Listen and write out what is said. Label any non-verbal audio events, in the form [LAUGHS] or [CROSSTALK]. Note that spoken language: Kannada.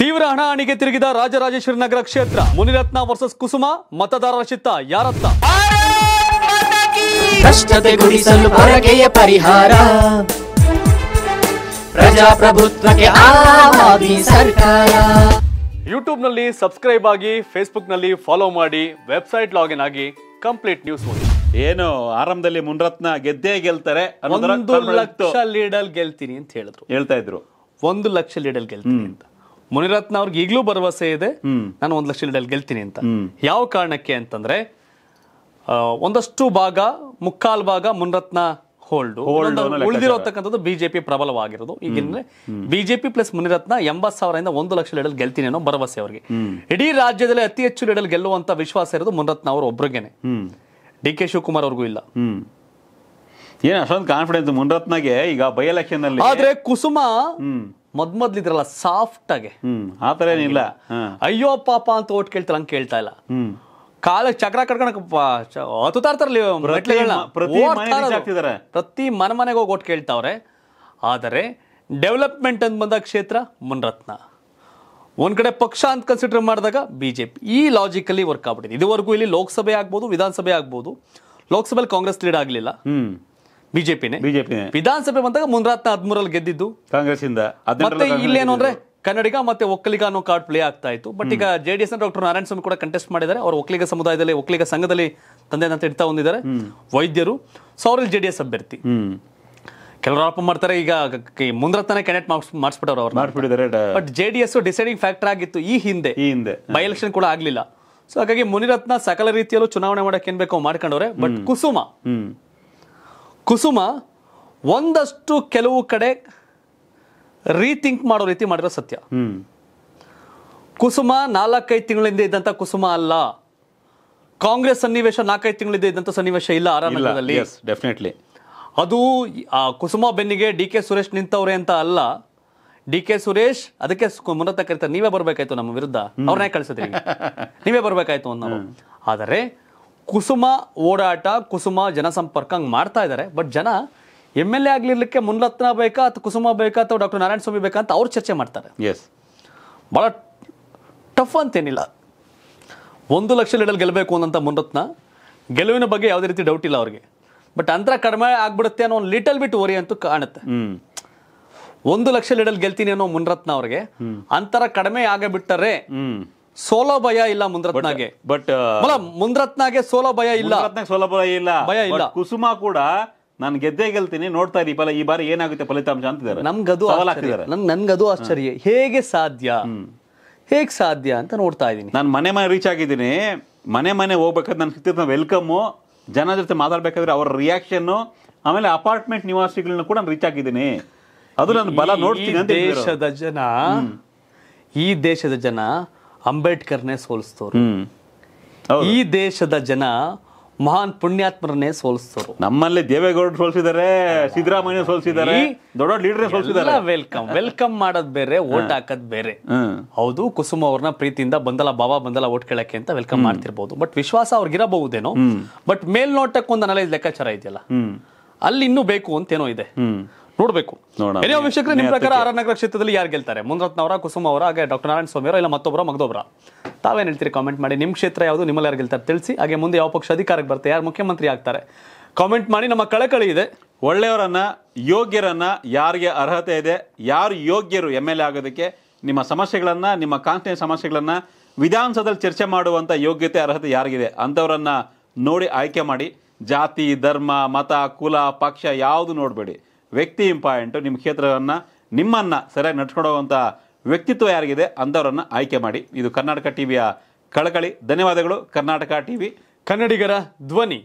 ತೀವ್ರ ಹಣ ಹಣಾಹಣಿಗೆ ತಿರುಗಿದ ರಾಜರಾಜೇಶ್ವರಿ ನಗರ ಕ್ಷೇತ್ರ ಮುನಿರತ್ನ ವರ್ಸಸ್ ಕುಸುಮ ಮತದಾರರ ಚಿತ್ತ ಯಾರತ್ತ ಕಷ್ಟತೆ ಗುಡಿಸಲು ಪರಿಹಾರ ಪ್ರಜಾಪ್ರಭುತ್ವಕ್ಕೆ ಯೂಟ್ಯೂಬ್ನಲ್ಲಿ ಸಬ್ಸ್ಕ್ರೈಬ್ ಆಗಿ ಫೇಸ್ಬುಕ್ ನಲ್ಲಿ ಫಾಲೋ ಮಾಡಿ ವೆಬ್ಸೈಟ್ ಲಾಗಿನ್ ಆಗಿ ಕಂಪ್ಲೀಟ್ ನ್ಯೂಸ್ ಓದಿ ಏನು ಆರಂಭದಲ್ಲಿ ಮುನ್ರತ್ನ ಗೆದ್ದೇ ಗೆಲ್ತಾರೆ ಒಂದು ಲಕ್ಷ ಲೀಡಲ್ ಗೆಲ್ತೀನಿ ಅಂತ ಹೇಳಿದ್ರು ಹೇಳ್ತಾ ಇದ್ರು ಒಂದು ಲಕ್ಷ ಲೀಡಲ್ ಗೆಲ್ತೀನಿ ಅಂತ ಮುನಿರತ್ನ ಅವ್ರಿಗೆ ಈಗಲೂ ಭರವಸೆ ಇದೆ ನಾನು ಒಂದು ಲಕ್ಷ ಲೀಡಲ್ಲಿ ಗೆಲ್ತೀನಿ ಅಂತ ಯಾವ ಕಾರಣಕ್ಕೆ ಅಂತಂದ್ರೆ ಒಂದಷ್ಟು ಭಾಗ ಮುಕ್ಕಾಲ್ ಭಾಗ ಮುನಿರತ್ನ ಹೋಲ್ಡ್ ಉಳಿದಿರೋದು ಬಿಜೆಪಿ ಪ್ರಬಲವಾಗಿರೋದು ಈಗ ಬಿಜೆಪಿ ಪ್ಲಸ್ ಮುನಿರತ್ನ ಎಂಬತ್ ಸಾವಿರದಿಂದ ಒಂದು ಲಕ್ಷ ಲೀಡಲ್ ಗೆಲ್ತೀನಿ ಅನ್ನೋ ಭರವಸೆ ಅವರಿಗೆ ಇಡೀ ರಾಜ್ಯದಲ್ಲಿ ಅತಿ ಹೆಚ್ಚು ಲೀಡಲ್ ಗೆಲ್ಲುವಂತ ವಿಶ್ವಾಸ ಇರೋದು ಮುನಿರತ್ನ ಅವರು ಒಬ್ರಿಗೇನೆ ಡಿ ಕೆ ಶಿವಕುಮಾರ್ ಅವ್ರಿಗೂ ಇಲ್ಲ ಏನ್ ಅಷ್ಟೊಂದು ಕಾನ್ಫಿಡೆನ್ಸ್ ಮುನಿರತ್ನಗೆ ಈಗ ಬೈ ಎಲೆಕ್ಷನ್ ಆದ್ರೆ ಕುಸುಮ ಮೊದ್ ಮೊದ್ಲಿದ್ರಲ್ಲ ಸಾಫ್ಟ್ ಆಗಿ ಆತರ ಏನಿಲ್ಲ ಅಯ್ಯೋ ಪಾಪ ಅಂತ ಓಟ್ ಕೇಳ್ತಾರೆ ಹಂಗ ಕೇಳ್ತಾ ಇಲ್ಲ ಕಾಲ ಚಕ್ರ ಕಟ್ಕೊಳಕ್ ಪ್ರತಿ ಮನ ಮನೆಗೆ ಹೋಗಿ ಓಟ್ ಕೇಳ್ತಾವ್ರೆ ಆದರೆ ಡೆವಲಪ್ಮೆಂಟ್ ಅಂತ ಬಂದಾಗ ಕ್ಷೇತ್ರ ಮುನ್ರತ್ನ ಒಂದ್ ಕಡೆ ಪಕ್ಷ ಅಂತ ಕನ್ಸಿಡರ್ ಮಾಡಿದಾಗ ಬಿಜೆಪಿ ಈ ಲಾಜಿಕಲ್ಲಿ ವರ್ಕ್ ಆಗ್ಬಿಟ್ಟಿದೆ ಇದುವರೆಗೂ ಇಲ್ಲಿ ಲೋಕಸಭೆ ಆಗ್ಬೋದು ವಿಧಾನಸಭೆ ಆಗ್ಬೋದು ಲೋಕಸಭೆಯಲ್ಲಿ ಕಾಂಗ್ರೆಸ್ ಲೀಡ್ ಹ್ಮ್ ಬಿಜೆಪಿನೇ ಬಿಜೆಪಿ ವಿಧಾನಸಭೆ ಬಂದಾಗ ಮುಂದ್ರಾತ್ನ ಹದಿಮೂರಲ್ಲಿ ಗೆದ್ದಿದ್ದು ಕಾಂಗ್ರೆಸ್ ಇಂದ ಮತ್ತೆ ಇಲ್ಲೇನು ಅಂದ್ರೆ ಕನ್ನಡಿಗ ಮತ್ತೆ ಒಕ್ಕಲಿಗ ಅನ್ನೋ ಕಾರ್ಡ್ ಪ್ಲೇ ಆಗ್ತಾ ಇತ್ತು ಬಟ್ ಈಗ ಜೆಡಿಎಸ್ ಡಾಕ್ಟರ್ ನಾರಾಯಣ ಸ್ವಾಮಿ ಕೂಡ ಕಂಟೆಸ್ಟ್ ಮಾಡಿದ್ದಾರೆ ಅವರು ಒಕ್ಕಲಿಗ ಸಮುದಾಯದಲ್ಲಿ ಒಕ್ಕಲಿಗ ಸಂಘದಲ್ಲಿ ತಂದೆ ಅಂತ ಇಡ್ತಾ ಹೊಂದಿದ್ದಾರೆ ವೈದ್ಯರು ಸೊ ಅವ್ರಲ್ಲಿ ಜೆಡಿಎಸ್ ಅಭ್ಯರ್ಥಿ ಕೆಲವರು ಆರೋಪ ಮಾಡ್ತಾರೆ ಈಗ ಮುಂದ್ರತಾನೆ ಕೆನೆಟ್ ಮಾಡಿಸ್ಬಿಟ್ಟವ್ರು ಅವ್ರು but J D S deciding factor ಆಗಿತ್ತು ಈ ಹಿಂದೆ ಈ ಹಿಂದೆ ಬೈ ಎಲೆಕ್ಷನ್ ಕೂಡ ಆಗ್ಲಿಲ್ಲ ಸೊ ಹಾಗಾಗಿ ಮುನಿರತ್ನ ಸಕಲ ರೀತಿಯಲ್ಲೂ ಚುನಾವಣೆ ಮಾಡಕ್ಕೆ ಏನ್ ಬೇಕೋ ಮಾಡ್ಕೊಂಡವ್ರೆ ಬಟ್ ಕುಸುಮ ಕುಸುಮ ಒಂದಷ್ಟು ಕೆಲವು ಕಡೆ ರೀತಿಂಕ್ ಮಾಡೋ ರೀತಿ ಮಾಡಿರೋ ಸತ್ಯ ಕುಸುಮ ನಾಲ್ಕೈದು ತಿಂಗಳಿಂದ ಇದ್ದಂಥ ಕುಸುಮ ಅಲ್ಲ ಕಾಂಗ್ರೆಸ್ ಸನ್ನಿವೇಶ ನಾಲ್ಕೈದು ತಿಂಗಳಿಂದ ಇದ್ದಂಥ ಸನ್ನಿವೇಶ ಇಲ್ಲ ಆರಾಮದಲ್ಲಿ ಡೆಫಿನೆಟ್ಲಿ ಅದು ಆ ಕುಸುಮ ಬೆನ್ನಿಗೆ ಡಿ ಕೆ ಸುರೇಶ್ ನಿಂತವ್ರೆ ಅಂತ ಅಲ್ಲ ಡಿ ಕೆ ಸುರೇಶ್ ಅದಕ್ಕೆ ಮುನ್ನತ್ತ ಕರಿತಾರೆ ನೀವೇ ಬರ್ಬೇಕಾಯ್ತು ನಮ್ಮ ವಿರುದ್ಧ ಅವ್ರನ್ನೇ ಕಳಿಸಿದ್ರಿ [LAUGHS] ನೀವೇ ಬರ್ಬೇಕಾಯ್ತು ಆದರೆ ಕುಸುಮ ಓಡಾಟ ಕುಸುಮ ಜನಸಂಪರ್ಕ ಹಂಗೆ ಮಾಡ್ತಾ ಇದ್ದಾರೆ ಬಟ್ ಜನ ಎಮ್ ಎಲ್ ಎ ಆಗಲಿರ್ಲಿಕ್ಕೆ ಮುನ್ಲತ್ನ ಬೇಕಾ ಅಥವಾ ಕುಸುಮ ಬೇಕಾ ಅಥವಾ ಡಾಕ್ಟರ್ ನಾರಾಯಣ ಸ್ವಾಮಿ ಬೇಕಾ ಅಂತ ಅವ್ರು ಚರ್ಚೆ ಮಾಡ್ತಾರೆ ಎಸ್ ಭಾಳ ಟಫ್ ಅಂತೇನಿಲ್ಲ ಒಂದು ಲಕ್ಷ ಲೀಡಲ್ಲಿ ಗೆಲ್ಲಬೇಕು ಅನ್ನೋಂಥ ಮುನ್ರತ್ನ ಗೆಲುವಿನ ಬಗ್ಗೆ ಯಾವುದೇ ರೀತಿ ಡೌಟ್ ಇಲ್ಲ ಅವ್ರಿಗೆ ಬಟ್ ಅಂತರ ಕಡಿಮೆ ಆಗ್ಬಿಡುತ್ತೆ ಅನ್ನೋ ಒಂದು ಲಿಟಲ್ ಬಿಟ್ ಓರಿ ಅಂತೂ ಕಾಣುತ್ತೆ ಒಂದು ಲಕ್ಷ ಲೀಡಲ್ಲಿ ಗೆಲ್ತೀನಿ ಅನ್ನೋ ಮುನ್ರತ್ನ ಅವ್ರಿಗೆ ಅಂತರ ಕಡಿಮೆ ಆಗಬಿಟ್ಟರೆ ಸೋಲೋ ಭಯ ಇಲ್ಲ ಮುಂದ್ರತ್ನಾಗೆ ಬಟ್ uh, ಮುಂದ್ರತ್ನಾಗೆ ಸೋಲೋ ಭಯ ಇಲ್ಲ ಸೋಲೋ ಭಯ ಇಲ್ಲ ಭಯ ಇಲ್ಲ ಕುಸುಮ ಕೂಡ ನಾನು ಗೆದ್ದೇ ಗೆಲ್ತೀನಿ ನೋಡ್ತಾ ಇದೀಪಲ್ಲ ಈ ಬಾರಿ ಏನಾಗುತ್ತೆ ಫಲಿತಾಂಶ ಅಂತಿದ್ದಾರೆ ನಮ್ಗದು ನನ್ ನನ್ಗದು ಆಶ್ಚರ್ಯ ಹೇಗೆ ಸಾಧ್ಯ ಹೇಗೆ ಸಾಧ್ಯ ಅಂತ ನೋಡ್ತಾ ಇದೀನಿ ನಾನು ಮನೆ ಮನೆ ರೀಚ್ ಆಗಿದ್ದೀನಿ ಮನೆ ಮನೆ ಹೋಗ್ಬೇಕಾದ್ರೆ ನಾನು ಸಿಕ್ತಿರ್ತ ವೆಲ್ಕಮ್ಮು ಜನ ಜೊತೆ ಮಾತಾಡ್ಬೇಕಾದ್ರೆ ಅವರ ರಿಯಾಕ್ಷನ್ ಆಮೇಲೆ ಅಪಾರ್ಟ್ಮೆಂಟ್ ನಿವಾಸಿಗಳನ್ನ ಕೂಡ ರೀಚ್ ಆಗಿದ್ದೀನಿ ಅದು ನಾನು ಬಲ ನೋಡ್ತೀನಿ ದೇಶದ ಜನ ಈ ದೇಶದ ಜನ ಅಂಬೇಡ್ಕರ್ನೇ ಸೋಲಿಸ್ತವ್ರು ಈ ದೇಶದ ಜನ ಮಹಾನ್ ಪುಣ್ಯಾತ್ಮರನ್ನೇ ಸೋಲಿಸ್ತವ್ರು ನಮ್ಮಲ್ಲಿ ದೇವೇಗೌಡರು ಸೋಲಿಸಿದ್ದಾರೆ ಸಿದ್ದರಾಮಯ್ಯ ಸೋಲಿಸಿದ್ದಾರೆ ದೊಡ್ಡ ಲೀಡರ್ ಸೋಲಿಸಿದ್ದಾರೆ ವೆಲ್ಕಮ್ ವೆಲ್ಕಮ್ ಮಾಡೋದ್ ಬೇರೆ ಓಟ್ ಹಾಕೋದ್ ಬೇರೆ ಹೌದು ಕುಸುಮ ಅವ್ರನ್ನ ಪ್ರೀತಿಯಿಂದ ಬಂದಲ್ಲ ಬಾಬಾ ಬಂದಲ್ಲ ಓಟ್ ಕೇಳಕ್ಕೆ ಅಂತ ವೆಲ್ಕಮ್ ಮಾಡ್ತಿರ್ಬೋದು ಬಟ್ ವಿಶ್ವಾಸ ಇರಬಹುದೇನೋ ಬಟ್ ಮೇಲ್ನೋಟಕ್ಕೊಂದು ನಾಲೆಜ್ ಲೆಕ್ಕಾಚಾರ ಇದೆಯಲ್ಲ ಅಲ್ಲಿ ಇನ್ನೂ ಬೇಕು ಅಂತೇನೋ ಇದೆ ನೋಡಬೇಕು ವೀಕ್ಷಕರು ನಿಮ್ಮ ಪ್ರಕಾರ ಆರನಗರ ಕ್ಷೇತ್ರದಲ್ಲಿ ಯಾರು ಗೆಲ್ತಾರೆ ಅವರ ಕುಸುಮ ಅವರ ಹಾಗೆ ಡಾಕ್ಟರ್ ನಾರಾಯಣ ಸ್ವಾಮಿ ಅವರ ಇಲ್ಲ ಮತ್ತೊಬ್ಬರ ಮಗದೊಬ್ಬರ ತಾವೇನು ಹೇಳ್ತೀರಿ ಕಾಮೆಂಟ್ ಮಾಡಿ ನಿಮ್ಮ ಕ್ಷೇತ್ರ ಯಾವುದು ನಿಮ್ಮಲ್ಲಿ ಯಾರು ಗೆಲ್ತಾರೆ ತಿಳಿಸಿ ಹಾಗೆ ಮುಂದೆ ಯಾವ ಪಕ್ಷ ಅಧಿಕಾರಕ್ಕೆ ಬರ್ತಾರೆ ಯಾರು ಮುಖ್ಯಮಂತ್ರಿ ಆಗ್ತಾರೆ ಕಾಮೆಂಟ್ ಮಾಡಿ ನಮ್ಮ ಕಳಕಳಿ ಇದೆ ಒಳ್ಳೆಯವರನ್ನ ಯೋಗ್ಯರನ್ನ ಯಾರಿಗೆ ಅರ್ಹತೆ ಇದೆ ಯಾರು ಯೋಗ್ಯರು ಎಮ್ ಎಲ್ ಎ ಆಗೋದಕ್ಕೆ ನಿಮ್ಮ ಸಮಸ್ಯೆಗಳನ್ನ ನಿಮ್ಮ ಕಾನ್ಸ್ಟೆನ್ ಸಮಸ್ಯೆಗಳನ್ನ ವಿಧಾನಸಭೆಯಲ್ಲಿ ಚರ್ಚೆ ಮಾಡುವಂತ ಯೋಗ್ಯತೆ ಅರ್ಹತೆ ಯಾರಿಗಿದೆ ಅಂತವರನ್ನ ನೋಡಿ ಆಯ್ಕೆ ಮಾಡಿ ಜಾತಿ ಧರ್ಮ ಮತ ಕುಲ ಪಕ್ಷ ಯಾವುದು ನೋಡಬೇಡಿ ವ್ಯಕ್ತಿ ಇಂಪಾರ್ಟೆಂಟು ನಿಮ್ಮ ಕ್ಷೇತ್ರವನ್ನು ನಿಮ್ಮನ್ನು ಸರಿಯಾಗಿ ನಡ್ಸ್ಕೊಂಡೋಗುವಂಥ ವ್ಯಕ್ತಿತ್ವ ಯಾರಿಗಿದೆ ಅಂಥವರನ್ನು ಆಯ್ಕೆ ಮಾಡಿ ಇದು ಕರ್ನಾಟಕ ಟಿವಿಯ ಕಳಕಳಿ ಧನ್ಯವಾದಗಳು ಕರ್ನಾಟಕ ಟಿ ವಿ ಕನ್ನಡಿಗರ ಧ್ವನಿ